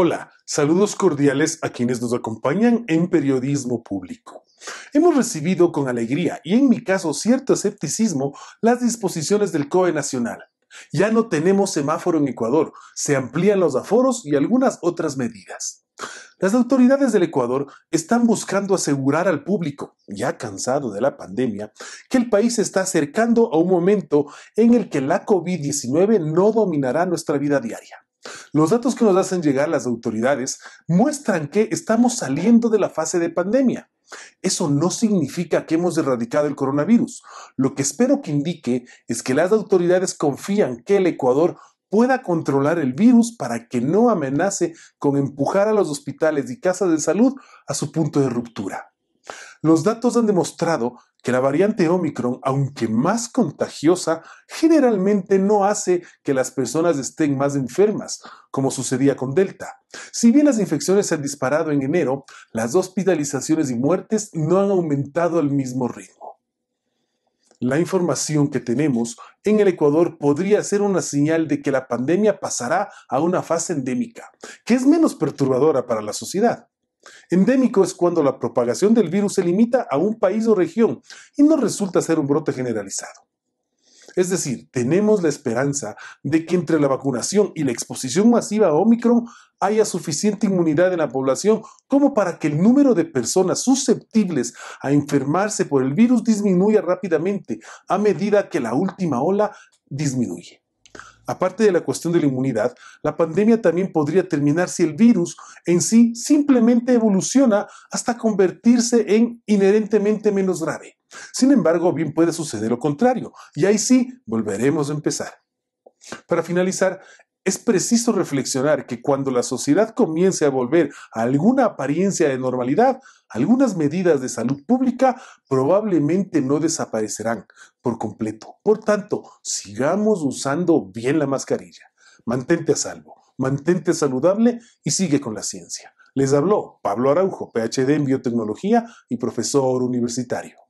Hola, saludos cordiales a quienes nos acompañan en Periodismo Público. Hemos recibido con alegría y en mi caso cierto escepticismo las disposiciones del COE Nacional. Ya no tenemos semáforo en Ecuador, se amplían los aforos y algunas otras medidas. Las autoridades del Ecuador están buscando asegurar al público, ya cansado de la pandemia, que el país se está acercando a un momento en el que la COVID-19 no dominará nuestra vida diaria. Los datos que nos hacen llegar las autoridades muestran que estamos saliendo de la fase de pandemia. Eso no significa que hemos erradicado el coronavirus. Lo que espero que indique es que las autoridades confían que el Ecuador pueda controlar el virus para que no amenace con empujar a los hospitales y casas de salud a su punto de ruptura los datos han demostrado que la variante Omicron, aunque más contagiosa, generalmente no hace que las personas estén más enfermas, como sucedía con Delta. Si bien las infecciones se han disparado en enero, las hospitalizaciones y muertes no han aumentado al mismo ritmo. La información que tenemos en el Ecuador podría ser una señal de que la pandemia pasará a una fase endémica, que es menos perturbadora para la sociedad. Endémico es cuando la propagación del virus se limita a un país o región y no resulta ser un brote generalizado. Es decir, tenemos la esperanza de que entre la vacunación y la exposición masiva a Omicron haya suficiente inmunidad en la población como para que el número de personas susceptibles a enfermarse por el virus disminuya rápidamente a medida que la última ola disminuye. Aparte de la cuestión de la inmunidad, la pandemia también podría terminar si el virus en sí simplemente evoluciona hasta convertirse en inherentemente menos grave. Sin embargo, bien puede suceder lo contrario, y ahí sí volveremos a empezar. Para finalizar, es preciso reflexionar que cuando la sociedad comience a volver a alguna apariencia de normalidad, algunas medidas de salud pública probablemente no desaparecerán por completo. Por tanto, sigamos usando bien la mascarilla. Mantente a salvo, mantente saludable y sigue con la ciencia. Les habló Pablo Araujo, PhD en biotecnología y profesor universitario.